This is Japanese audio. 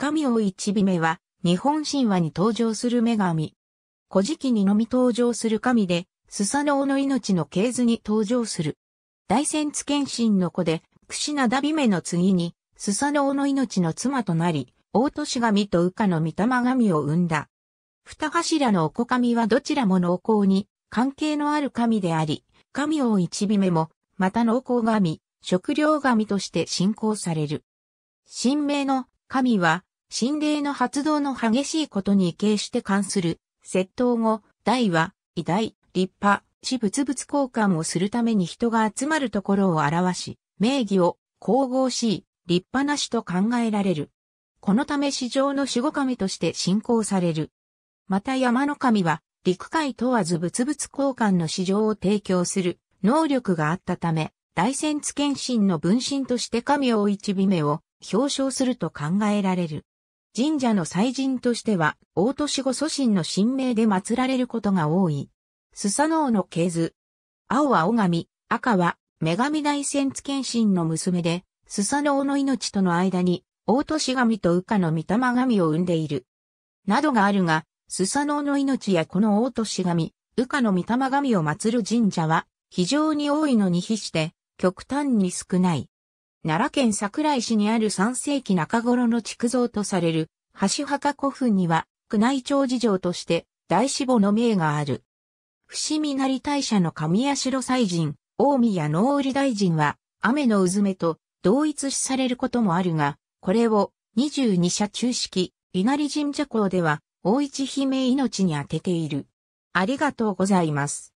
神を一尾目は、日本神話に登場する女神。古事記にのみ登場する神で、スサノオの命の系図に登場する。大仙津謙信の子で、シ名ダビ目の次に、スサノオの命の妻となり、大都市神と羽化の御霊神を生んだ。二柱のおこ神はどちらも濃厚に関係のある神であり、神王一尾目も、また濃厚神、食料神として信仰される。神明の神は心霊の発動の激しいことに形して関する、窃盗後、大は、偉大、立派、私物々交換をするために人が集まるところを表し、名義を、交々しい、立派なしと考えられる。このため市場の守護神として信仰される。また山の神は、陸海問わず物々交換の市場を提供する能力があったため、大仙津剣神の分身として神を一尾目を表彰すると考えられる。神社の祭神としては、大年後祖神の神明で祀られることが多い。スサノオの系図。青は尾神、赤は女神大仙津剣神の娘で、スサノオの命との間に、大年神と羽化の御霊神を生んでいる。などがあるが、スサノオの命やこの大年神、羽化の御霊神を祀る神社は、非常に多いのに比して、極端に少ない。奈良県桜井市にある3世紀中頃の築造とされる、橋墓古墳には、宮内庁事情として、大志望の名がある。伏見成大社の神社祭神、大宮農折大臣は、雨のうずめと同一視されることもあるが、これを二十二社中式、稲荷神社校では、大一姫命に当てている。ありがとうございます。